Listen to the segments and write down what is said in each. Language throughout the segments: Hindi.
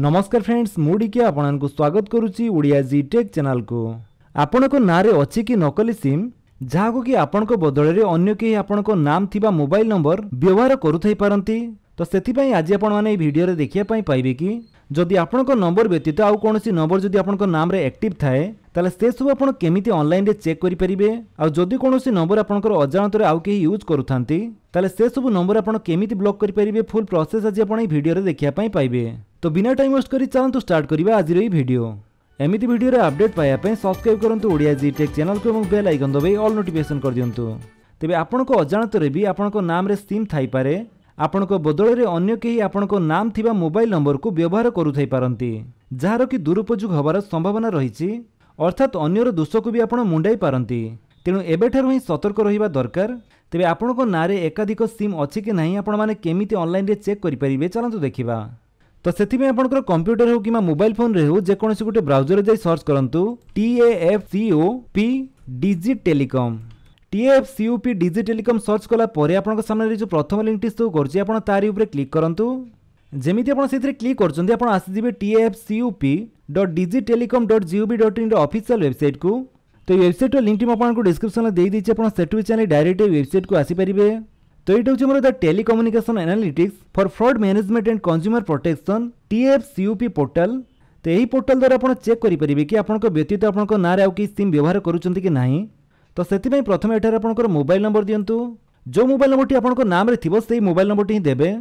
ନମସ୍କାର ଫ୍ରେଣ୍ଡସ୍ ମୁଁ ଡିକେ ଆପଣଙ୍କୁ ସ୍ୱାଗତ କରୁଛି ଓଡ଼ିଆ ଜି ଟେକ୍ ଚ୍ୟାନେଲକୁ ଆପଣଙ୍କ ନାଁରେ ଅଛି କି ନକଲି ସିମ୍ ଯାହାକୁ କି ଆପଣଙ୍କ ବଦଳରେ ଅନ୍ୟ କେହି ଆପଣଙ୍କ ନାମ ଥିବା ମୋବାଇଲ ନମ୍ବର ବ୍ୟବହାର କରୁଥାଇପାରନ୍ତି ତ ସେଥିପାଇଁ ଆଜି ଆପଣମାନେ ଏହି ଭିଡ଼ିଓରେ ଦେଖିବା ପାଇଁ ପାଇବେ କି ଯଦି ଆପଣଙ୍କ ନମ୍ବର ବ୍ୟତୀତ ଆଉ କୌଣସି ନମ୍ବର ଯଦି ଆପଣଙ୍କ ନାମରେ ଆକ୍ଟିଭ୍ ଥାଏ ତାହେଲେ ସେସବୁ ଆପଣ କେମିତି ଅନଲାଇନ୍ରେ ଚେକ୍ କରିପାରିବେ ଆଉ ଯଦି କୌଣସି ନମ୍ବର ଆପଣଙ୍କର ଅଜାଣତରେ ଆଉ କେହି ୟୁଜ୍ କରୁଥାନ୍ତି ତାହେଲେ ସେସବୁ ନମ୍ବର ଆପଣ କେମିତି ବ୍ଲକ୍ କରିପାରିବେ ଫୁଲ୍ ପ୍ରୋସେସ୍ ଆଜି ଆପଣ ଏହି ଭିଡ଼ିଓରେ ଦେଖିବା ପାଇଁ ପାଇବେ ତ ବିନା ଟାଇମ୍ ୱେଷ୍ଟ କରି ଚାଲନ୍ତୁ ଷ୍ଟାର୍ଟ କରିବା ଆଜିର ଏହି ଭିଡ଼ିଓ ଏମିତି ଭିଡ଼ିଓରେ ଆପଡେଟ୍ ପାଇବା ପାଇଁ ସବସ୍କ୍ରାଇବ୍ କରନ୍ତୁ ଓଡ଼ିଆ ଜି ଟେକ୍ ଚ୍ୟାନେଲକୁ ଏବଂ ବେଲ୍ ଆଇକନ୍ ଦବାଇ ଅଲ୍ ନୋଟିଫିକେସନ୍ କରିଦିଅନ୍ତୁ ତେବେ ଆପଣଙ୍କ ଅଜାଣତରେ ବି ଆପଣଙ୍କ ନାମରେ ସିମ୍ ଥାଇପାରେ ଆପଣଙ୍କ ବଦଳରେ ଅନ୍ୟ କେହି ଆପଣଙ୍କ ନାମ ଥିବା ମୋବାଇଲ ନମ୍ବରକୁ ବ୍ୟବହାର କରୁଥାଇପାରନ୍ତି ଯାହାର କି ଦୁରୁପଯୋଗ ହେବାର ସମ୍ଭାବନା ରହିଛି ଅର୍ଥାତ୍ ଅନ୍ୟର ଦୋଷକୁ ବି ଆପଣ ମୁଣ୍ଡାଇ ପାରନ୍ତି ତେଣୁ ଏବେଠାରୁ ହିଁ ସତର୍କ ରହିବା ଦରକାର ତେବେ ଆପଣଙ୍କ ନାଁରେ ଏକାଧିକ ସିମ୍ ଅଛି କି ନାହିଁ ଆପଣମାନେ କେମିତି ଅନଲାଇନ୍ରେ ଚେକ୍ କରିପାରିବେ ଚାଲନ୍ତୁ ଦେଖିବା ତ ସେଥିପାଇଁ ଆପଣଙ୍କର କମ୍ପ୍ୟୁଟର ହେଉ କିମ୍ବା ମୋବାଇଲ ଫୋନ୍ରେ ହେଉ ଯେକୌଣସି ଗୋଟେ ବ୍ରାଉଜରରେ ଯାଇ ସର୍ଚ୍ଚ କରନ୍ତୁ T A F C O P D G telecom T F C U P D G telecom search কলা পরে আপনার সামনে যে প্রথম লিঙ্কটি শো করছে আপনার তারি উপরে ক্লিক করতু जमी যেমি আপনার সেই ক্লিক করছেন আপনার আসিযোগ T F C U P dot D G telecom dot G O V dot in official website को तो ये वेबसाइट लिंक मुझे आपको डिस्क्रिप्सन में देदी आप सेठ डायरेक्ट वेबसाइट को आसीपारे तो ये हूँ more the telecommunication analytics for fraud management and consumer protection T F C U P portal तो यही पोर्टाल द्वारा आप चेक करेंगे कि आपंक व्यतीत आपंक सीम व्यवहार करुँच कि ना तो से प्रथम एठार मोबाइल नंबर दिंतु जो मोबाइल नंबर टी आपंक नाम थी से मोबाइल नंबर टी देवे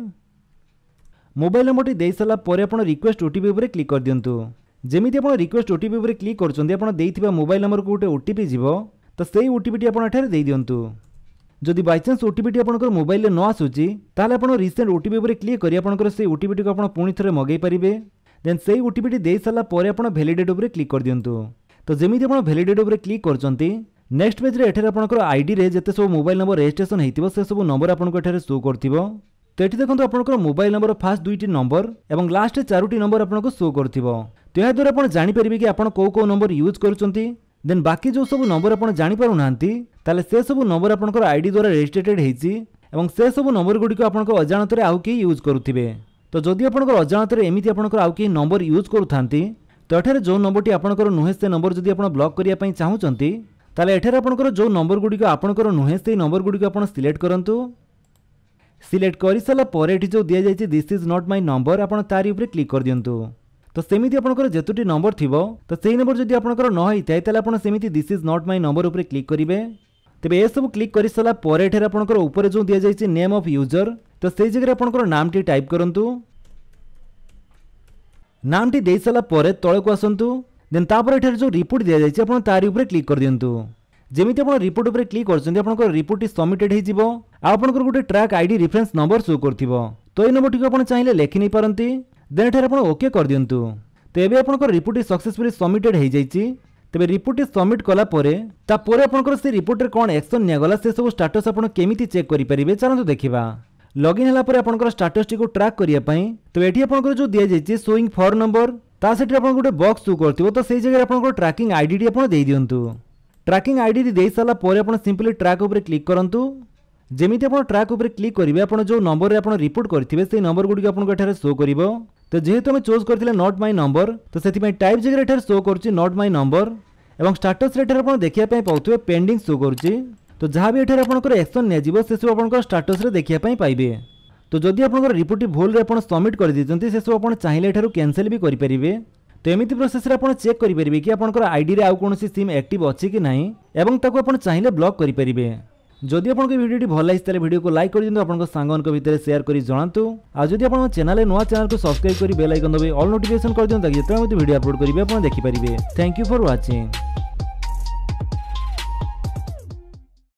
ମୋବାଇଲ ନମ୍ବରଟି ଦେଇସାରିଲା ପରେ ଆପଣ ରିକ୍ୱେଷ୍ଟ ଓଟିପି ଉପରେ କ୍ଲିକ୍ କରିଦିଅନ୍ତୁ ଯେମିତି ଆପଣ ରିକ୍ୱେଷ୍ଟ ଓଟିପି ଉପରେ କ୍ଲିକ୍ କରୁଛନ୍ତି ଆପଣ ଦେଇଥିବା ମୋବାଇଲ ନମ୍ବରକୁ ଗୋଟେ ଓଟିପି ଯିବ ତ ସେଇ ଓଟିପିଟି ଆପଣ ଏଠାରେ ଦେଇଦିଅନ୍ତୁ ଯଦି ବାଇଚାନ୍ସ ଓଟିପିଟି ଆପଣଙ୍କର ମୋବାଇଲରେ ନ ଆସୁଛି ତାହେଲେ ଆପଣ ରିସେଣ୍ଟ ଓଟିପି ଉପରେ କ୍ଲିକ୍ କରି ଆପଣଙ୍କର ସେଇ ଓଟିପିଟିକୁ ଆପଣ ପୁଣି ଥରେ ମଗାଇ ପାରିବେ ଦେନ୍ ସେଇ ଓଟିପିଟି ଦେଇସାରିଲା ପରେ ଆପଣ ଭ୍ୟାଲିଡେଟ୍ ଉପରେ କ୍ଲିକ୍ କରିଦିଅନ୍ତୁ ତ ଯେମିତି ଆପଣ ଭ୍ୟାଲିଡେଟ୍ ଉପରେ କ୍ଲିକ୍ କରୁଛନ୍ତି ନେକ୍ସଟ ପେଜ୍ରେ ଏଠାରେ ଆପଣଙ୍କର ଆଇଡ଼ିରେ ଯେତେ ସବୁ ମୋବାଇଲ ନମ୍ବର ରେଜିଷ୍ଟ୍ରେସନ ହୋଇଥିବ ସେସବୁ ନମ୍ବର ଆପଣଙ୍କୁ ଏଠାରେ ସୋ କରିଥିବ तो ये देखो आपंकर मोबाइल नंबर फास्ट दुईट नंबर और लास्ट चारोट नंबर आपको शो कर तो यह द्वारा आप जापर कि आप कौ कौ नंबर यूज करुँच देन बाकी जो सब नंबर आप जापर ना से सब नंबर आप आईडी द्वारा रेजिस्ट्रेटेड होती से सब नंबर गुड़िक आप अजाणत आउ किए यूज करुवे तो जदि आप अजाणत एमती आप आउ किए नंबर यूज करुता तो एठार जो नंबरटी आपंकर नुहे से नंबर जब आप ब्लक करने चाहूँ ताल एठार आपंकर जो नंबर गुड़िक आपंकर नुहे से नंबर गुड़िक आप सिलेक्ट करूँ সিলেক্ট করে সারা পরে এটি যে দিয়ে যাই this is not my number আপনার তারি উপরে ক্লিক করে দিও তো সেমিতি আপনার যেতোটি নম্বর থাকবে তো সেই নম্বর যদি আপনার নহাই থাকে তাহলে আপনার সেমিতি this is not my number উপরে ক্লিক করবে তবে এসব ক্লিক করে সারা পরে এখানে আপনার উপরে যে দিয়ে যাই নেম অফ ইউজর তো সেই জায়গায় আপনার নামটি টাইপ করতু নামটি দিয়ে সারা পরে তলক আসন্তু দেন তাপরে এখানে যে রিপোর্ট দিয়ে যাই আপনার তারি উপরে ক্লিক করে দিও ଯେମିତି ଆପଣ ରିପୋର୍ଟ ଉପରେ କ୍ଲିକ୍ କରୁଛନ୍ତି ଆପଣଙ୍କର ରିପୋର୍ଟଟି ସବମିଟେଡ୍ ହୋଇଯିବ ଆଉ ଆପଣଙ୍କର ଗୋଟେ track ID reference number show କରିଥିବ ତ ଏଇ ନମ୍ବରଟିକୁ ଆପଣ ଚାହିଁଲେ ଲେଖି ନେଇପାରନ୍ତି ଦେନ୍ ଏଠାରେ ଆପଣ ଓକେ କରିଦିଅନ୍ତୁ ତ ଏବେ ଆପଣଙ୍କର ରିପୋର୍ଟଟି ସକ୍ସେସଫୁଲି ସବମିଟେଡ୍ ହୋଇଯାଇଛି ତେବେ ରିପୋର୍ଟଟି ସବମିଟ୍ କଲା ପରେ ତାପରେ ଆପଣଙ୍କର ସେ ରିପୋର୍ଟରେ କ'ଣ ଆକ୍ସନ୍ ନିଆଗଲା ସେସବୁ ଷ୍ଟାଟସ୍ ଆପଣ କେମିତି ଚେକ୍ କରିପାରିବେ ଚାଲନ୍ତୁ ଦେଖିବା ଲଗ୍ଇନ୍ ହେଲା ପରେ ଆପଣଙ୍କର ଷ୍ଟାଟସ୍ଟିକୁ ଟ୍ରାକ୍ କରିବା ପାଇଁ ତ ଏଠି ଆପଣଙ୍କର ଯେଉଁ ଦିଆଯାଇଛି ସୋଇଂ ଫର୍ ନମ୍ବର ତା ସେଠି ଆପଣଙ୍କୁ ଗୋଟେ ବକ୍ସ ସୁ କରିଥିବ ତ ସେଇ ଜାଗାରେ ଆପଣଙ୍କର ଟ୍ରାକିଂ ଆଇଡିଟି ଆପଣ ଦେଇଦିଅନ୍ତୁ ট্রাকিং আইডি দেইসারা পরে আপনার সিম্পলি ট্রাক উপরে ক্লিক করতু যেমিতি আপনার ট্রাক উপরে ক্লিক করবে আপনার যে নম্বরের আপনার রিপোর্ট করবে সেই নম্বরগুড়ি আপনার এখানে শো করব তো যেহেতু আমি চোজ করে নট মাই নম্বর তো সেই টাইপ জায়গায় এখানে শো করছি নট মাই নম্বর এবং স্টাটসরে এখানে আপনার দেখা পাওয়া পেন্ডিং শো করছি তো যা বি এখানে আপনার একশন নিয়ে সেসব আপনার স্টাটসরে দেখা পাইবে তো যদি আপনার রিপোর্টটি ভুলরে আপনার সবমিট করে দিয়েছেন সেসব আপনার চাইলে এখানে ক্যানসেল বি করে তো এমিতি প্রোসেসরে আপনার চেক করে পারে কি আপনার আইডি আউ কোণী সিম একটিভ অছি কি না এবং তাকে আপনার চাইলে ব্লক করে পারে যদি আপনার ভিডিওটি ভাল লাগছে তাহলে ভিডিওকে লাইক করে দিন আপনার সাংমানক ভিতরে সেয়ার করে জনাতু আর যদি আপনার চ্যানেলে নয় চ্যানেলকে সবসক্রাইব করে বেল আইকন দেবে অল নোটিফিকেশন করে দিন তাকে যেতে আমি ভিডিও আপলোড করবে আপনার দেখিপারে থ্যাংক ইউ ফর ওয়াচিং